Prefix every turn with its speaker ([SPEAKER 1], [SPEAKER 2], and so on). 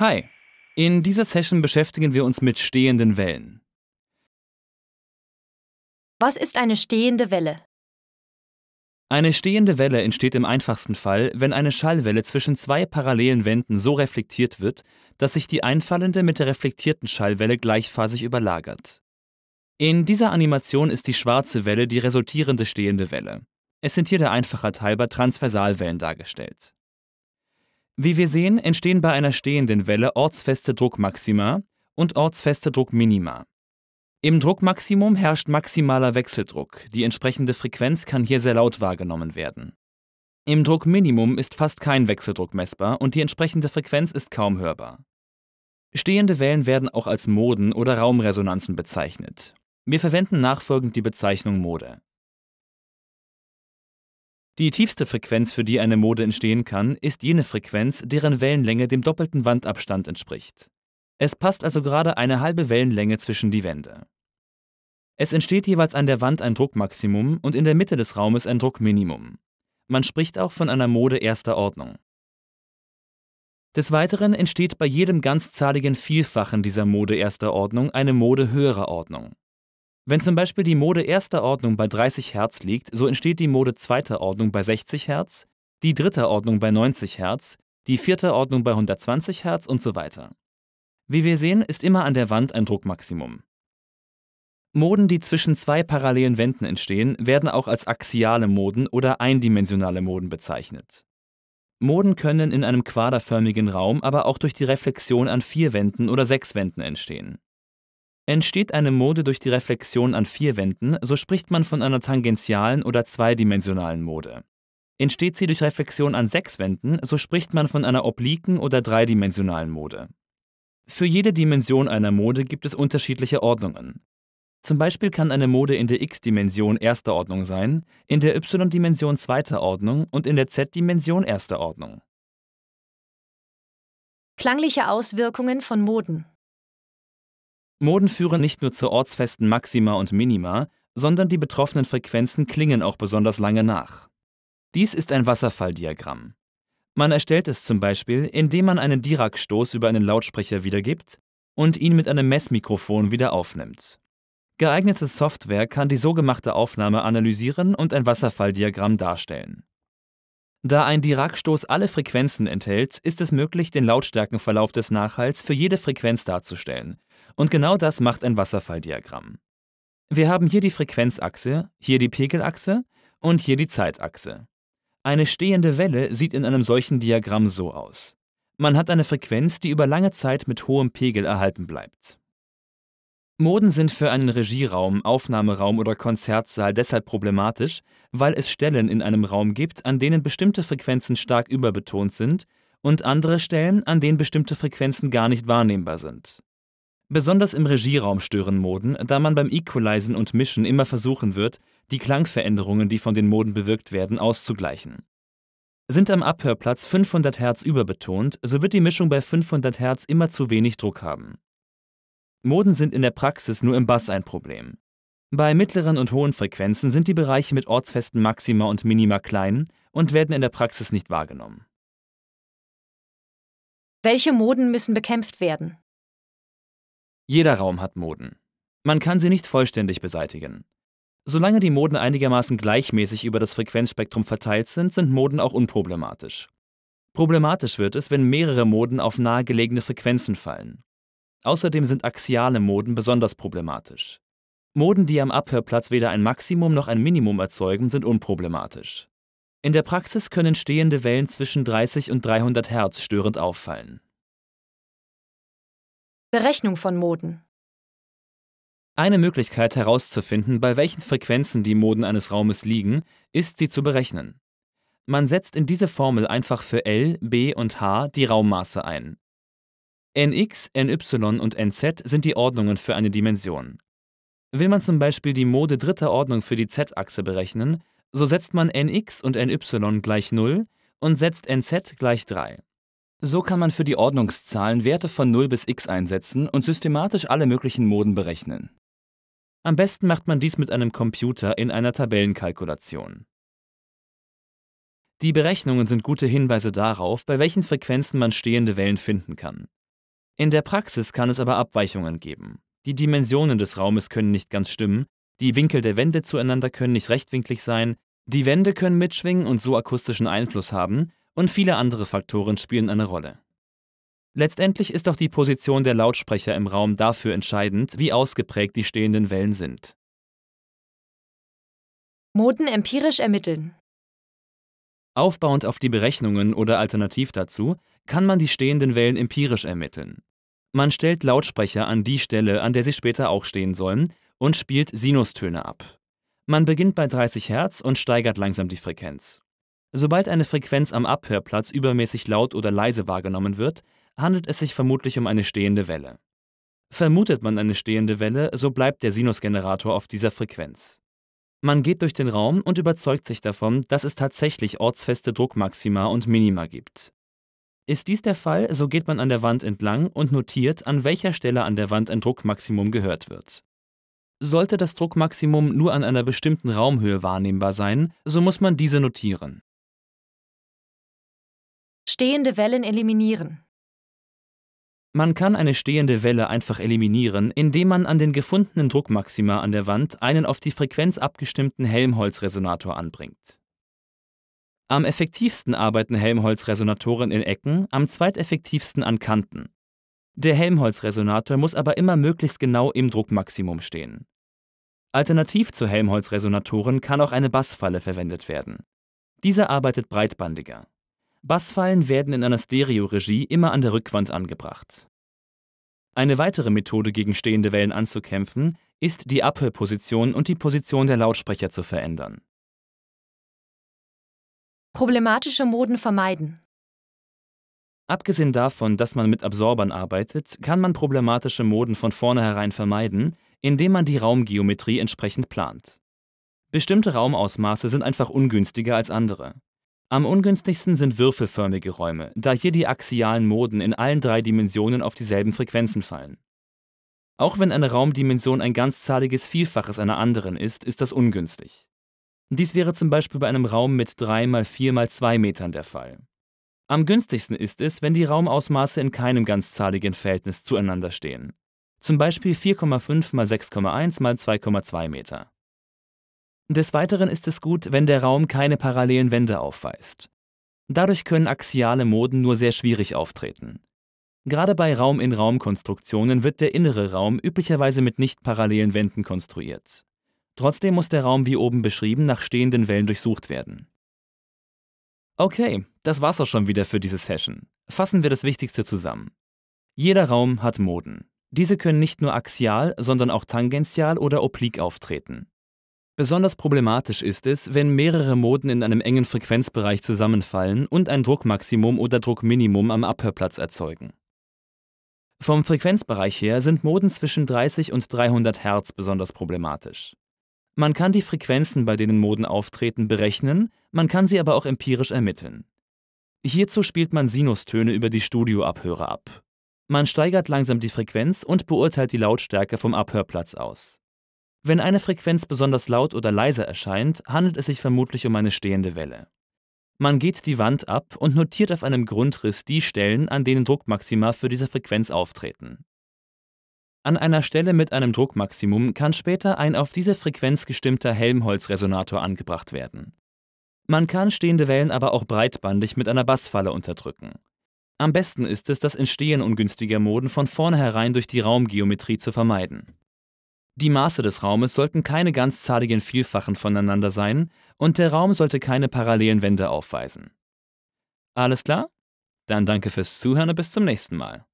[SPEAKER 1] Hi, in dieser Session beschäftigen wir uns mit stehenden Wellen.
[SPEAKER 2] Was ist eine stehende Welle?
[SPEAKER 1] Eine stehende Welle entsteht im einfachsten Fall, wenn eine Schallwelle zwischen zwei parallelen Wänden so reflektiert wird, dass sich die einfallende mit der reflektierten Schallwelle gleichphasig überlagert. In dieser Animation ist die schwarze Welle die resultierende stehende Welle. Es sind hier der einfache Teil bei Transversalwellen dargestellt. Wie wir sehen, entstehen bei einer stehenden Welle ortsfeste Druckmaxima und ortsfeste Druckminima. Im Druckmaximum herrscht maximaler Wechseldruck, die entsprechende Frequenz kann hier sehr laut wahrgenommen werden. Im Druckminimum ist fast kein Wechseldruck messbar und die entsprechende Frequenz ist kaum hörbar. Stehende Wellen werden auch als Moden oder Raumresonanzen bezeichnet. Wir verwenden nachfolgend die Bezeichnung Mode. Die tiefste Frequenz, für die eine Mode entstehen kann, ist jene Frequenz, deren Wellenlänge dem doppelten Wandabstand entspricht. Es passt also gerade eine halbe Wellenlänge zwischen die Wände. Es entsteht jeweils an der Wand ein Druckmaximum und in der Mitte des Raumes ein Druckminimum. Man spricht auch von einer Mode erster Ordnung. Des Weiteren entsteht bei jedem ganzzahligen Vielfachen dieser Mode erster Ordnung eine Mode höherer Ordnung. Wenn zum Beispiel die Mode erster Ordnung bei 30 Hertz liegt, so entsteht die Mode zweiter Ordnung bei 60 Hertz, die dritte Ordnung bei 90 Hertz, die vierte Ordnung bei 120 Hertz und so weiter. Wie wir sehen, ist immer an der Wand ein Druckmaximum. Moden, die zwischen zwei parallelen Wänden entstehen, werden auch als axiale Moden oder eindimensionale Moden bezeichnet. Moden können in einem quaderförmigen Raum aber auch durch die Reflexion an vier Wänden oder sechs Wänden entstehen. Entsteht eine Mode durch die Reflexion an vier Wänden, so spricht man von einer tangentialen oder zweidimensionalen Mode. Entsteht sie durch Reflexion an sechs Wänden, so spricht man von einer obliken oder dreidimensionalen Mode. Für jede Dimension einer Mode gibt es unterschiedliche Ordnungen. Zum Beispiel kann eine Mode in der X-Dimension erster Ordnung sein, in der Y-Dimension zweiter Ordnung und in der Z-Dimension erster Ordnung.
[SPEAKER 2] Klangliche Auswirkungen von Moden
[SPEAKER 1] Moden führen nicht nur zur ortsfesten Maxima und Minima, sondern die betroffenen Frequenzen klingen auch besonders lange nach. Dies ist ein Wasserfalldiagramm. Man erstellt es zum Beispiel, indem man einen Dirac-Stoß über einen Lautsprecher wiedergibt und ihn mit einem Messmikrofon wieder aufnimmt. Geeignete Software kann die so gemachte Aufnahme analysieren und ein Wasserfalldiagramm darstellen. Da ein Dirac-Stoß alle Frequenzen enthält, ist es möglich, den Lautstärkenverlauf des Nachhalls für jede Frequenz darzustellen, und genau das macht ein Wasserfalldiagramm. Wir haben hier die Frequenzachse, hier die Pegelachse und hier die Zeitachse. Eine stehende Welle sieht in einem solchen Diagramm so aus. Man hat eine Frequenz, die über lange Zeit mit hohem Pegel erhalten bleibt. Moden sind für einen Regieraum, Aufnahmeraum oder Konzertsaal deshalb problematisch, weil es Stellen in einem Raum gibt, an denen bestimmte Frequenzen stark überbetont sind und andere Stellen, an denen bestimmte Frequenzen gar nicht wahrnehmbar sind. Besonders im Regieraum stören Moden, da man beim Equalizen und Mischen immer versuchen wird, die Klangveränderungen, die von den Moden bewirkt werden, auszugleichen. Sind am Abhörplatz 500 Hertz überbetont, so wird die Mischung bei 500 Hertz immer zu wenig Druck haben. Moden sind in der Praxis nur im Bass ein Problem. Bei mittleren und hohen Frequenzen sind die Bereiche mit ortsfesten Maxima und Minima klein und werden in der Praxis nicht wahrgenommen.
[SPEAKER 2] Welche Moden müssen bekämpft werden?
[SPEAKER 1] Jeder Raum hat Moden. Man kann sie nicht vollständig beseitigen. Solange die Moden einigermaßen gleichmäßig über das Frequenzspektrum verteilt sind, sind Moden auch unproblematisch. Problematisch wird es, wenn mehrere Moden auf nahegelegene Frequenzen fallen. Außerdem sind axiale Moden besonders problematisch. Moden, die am Abhörplatz weder ein Maximum noch ein Minimum erzeugen, sind unproblematisch. In der Praxis können stehende Wellen zwischen 30 und 300 Hertz störend auffallen.
[SPEAKER 2] Berechnung von Moden.
[SPEAKER 1] Eine Möglichkeit herauszufinden, bei welchen Frequenzen die Moden eines Raumes liegen, ist, sie zu berechnen. Man setzt in diese Formel einfach für L, B und H die Raummaße ein. Nx, Ny und Nz sind die Ordnungen für eine Dimension. Will man zum Beispiel die Mode dritter Ordnung für die z-Achse berechnen, so setzt man Nx und Ny gleich 0 und setzt Nz gleich 3. So kann man für die Ordnungszahlen Werte von 0 bis x einsetzen und systematisch alle möglichen Moden berechnen. Am besten macht man dies mit einem Computer in einer Tabellenkalkulation. Die Berechnungen sind gute Hinweise darauf, bei welchen Frequenzen man stehende Wellen finden kann. In der Praxis kann es aber Abweichungen geben. Die Dimensionen des Raumes können nicht ganz stimmen, die Winkel der Wände zueinander können nicht rechtwinklig sein, die Wände können mitschwingen und so akustischen Einfluss haben, und viele andere Faktoren spielen eine Rolle. Letztendlich ist auch die Position der Lautsprecher im Raum dafür entscheidend, wie ausgeprägt die stehenden Wellen sind.
[SPEAKER 2] Moden empirisch ermitteln.
[SPEAKER 1] Aufbauend auf die Berechnungen oder alternativ dazu kann man die stehenden Wellen empirisch ermitteln. Man stellt Lautsprecher an die Stelle, an der sie später auch stehen sollen, und spielt Sinustöne ab. Man beginnt bei 30 Hertz und steigert langsam die Frequenz. Sobald eine Frequenz am Abhörplatz übermäßig laut oder leise wahrgenommen wird, handelt es sich vermutlich um eine stehende Welle. Vermutet man eine stehende Welle, so bleibt der Sinusgenerator auf dieser Frequenz. Man geht durch den Raum und überzeugt sich davon, dass es tatsächlich ortsfeste Druckmaxima und Minima gibt. Ist dies der Fall, so geht man an der Wand entlang und notiert, an welcher Stelle an der Wand ein Druckmaximum gehört wird. Sollte das Druckmaximum nur an einer bestimmten Raumhöhe wahrnehmbar sein, so muss man diese notieren.
[SPEAKER 2] Stehende Wellen eliminieren.
[SPEAKER 1] Man kann eine stehende Welle einfach eliminieren, indem man an den gefundenen Druckmaxima an der Wand einen auf die Frequenz abgestimmten Helmholtz-Resonator anbringt. Am effektivsten arbeiten Helmholtz-Resonatoren in Ecken, am zweiteffektivsten an Kanten. Der Helmholtz-Resonator muss aber immer möglichst genau im Druckmaximum stehen. Alternativ zu Helmholtz-Resonatoren kann auch eine Bassfalle verwendet werden. Dieser arbeitet breitbandiger. Bassfallen werden in einer Stereo-Regie immer an der Rückwand angebracht. Eine weitere Methode, gegen stehende Wellen anzukämpfen, ist die Abhörposition und die Position der Lautsprecher zu verändern.
[SPEAKER 2] Problematische Moden vermeiden.
[SPEAKER 1] Abgesehen davon, dass man mit Absorbern arbeitet, kann man problematische Moden von vornherein vermeiden, indem man die Raumgeometrie entsprechend plant. Bestimmte Raumausmaße sind einfach ungünstiger als andere. Am ungünstigsten sind würfelförmige Räume, da hier die axialen Moden in allen drei Dimensionen auf dieselben Frequenzen fallen. Auch wenn eine Raumdimension ein ganzzahliges Vielfaches einer anderen ist, ist das ungünstig. Dies wäre zum Beispiel bei einem Raum mit 3 mal 4 mal 2 Metern der Fall. Am günstigsten ist es, wenn die Raumausmaße in keinem ganzzahligen Verhältnis zueinander stehen. Zum Beispiel 4,5 mal 6,1 mal 2,2 Meter. Des Weiteren ist es gut, wenn der Raum keine parallelen Wände aufweist. Dadurch können axiale Moden nur sehr schwierig auftreten. Gerade bei Raum-in-Raum-Konstruktionen wird der innere Raum üblicherweise mit nicht parallelen Wänden konstruiert. Trotzdem muss der Raum wie oben beschrieben nach stehenden Wellen durchsucht werden. Okay, das war's auch schon wieder für diese Session. Fassen wir das Wichtigste zusammen. Jeder Raum hat Moden. Diese können nicht nur axial, sondern auch tangential oder oblik auftreten. Besonders problematisch ist es, wenn mehrere Moden in einem engen Frequenzbereich zusammenfallen und ein Druckmaximum oder Druckminimum am Abhörplatz erzeugen. Vom Frequenzbereich her sind Moden zwischen 30 und 300 Hertz besonders problematisch. Man kann die Frequenzen, bei denen Moden auftreten, berechnen, man kann sie aber auch empirisch ermitteln. Hierzu spielt man Sinustöne über die Studioabhörer ab. Man steigert langsam die Frequenz und beurteilt die Lautstärke vom Abhörplatz aus. Wenn eine Frequenz besonders laut oder leise erscheint, handelt es sich vermutlich um eine stehende Welle. Man geht die Wand ab und notiert auf einem Grundriss die Stellen, an denen Druckmaxima für diese Frequenz auftreten. An einer Stelle mit einem Druckmaximum kann später ein auf diese Frequenz gestimmter Helmholtz-Resonator angebracht werden. Man kann stehende Wellen aber auch breitbandig mit einer Bassfalle unterdrücken. Am besten ist es, das Entstehen ungünstiger Moden von vornherein durch die Raumgeometrie zu vermeiden. Die Maße des Raumes sollten keine ganzzahligen Vielfachen voneinander sein und der Raum sollte keine parallelen Wände aufweisen. Alles klar? Dann danke fürs Zuhören und bis zum nächsten Mal.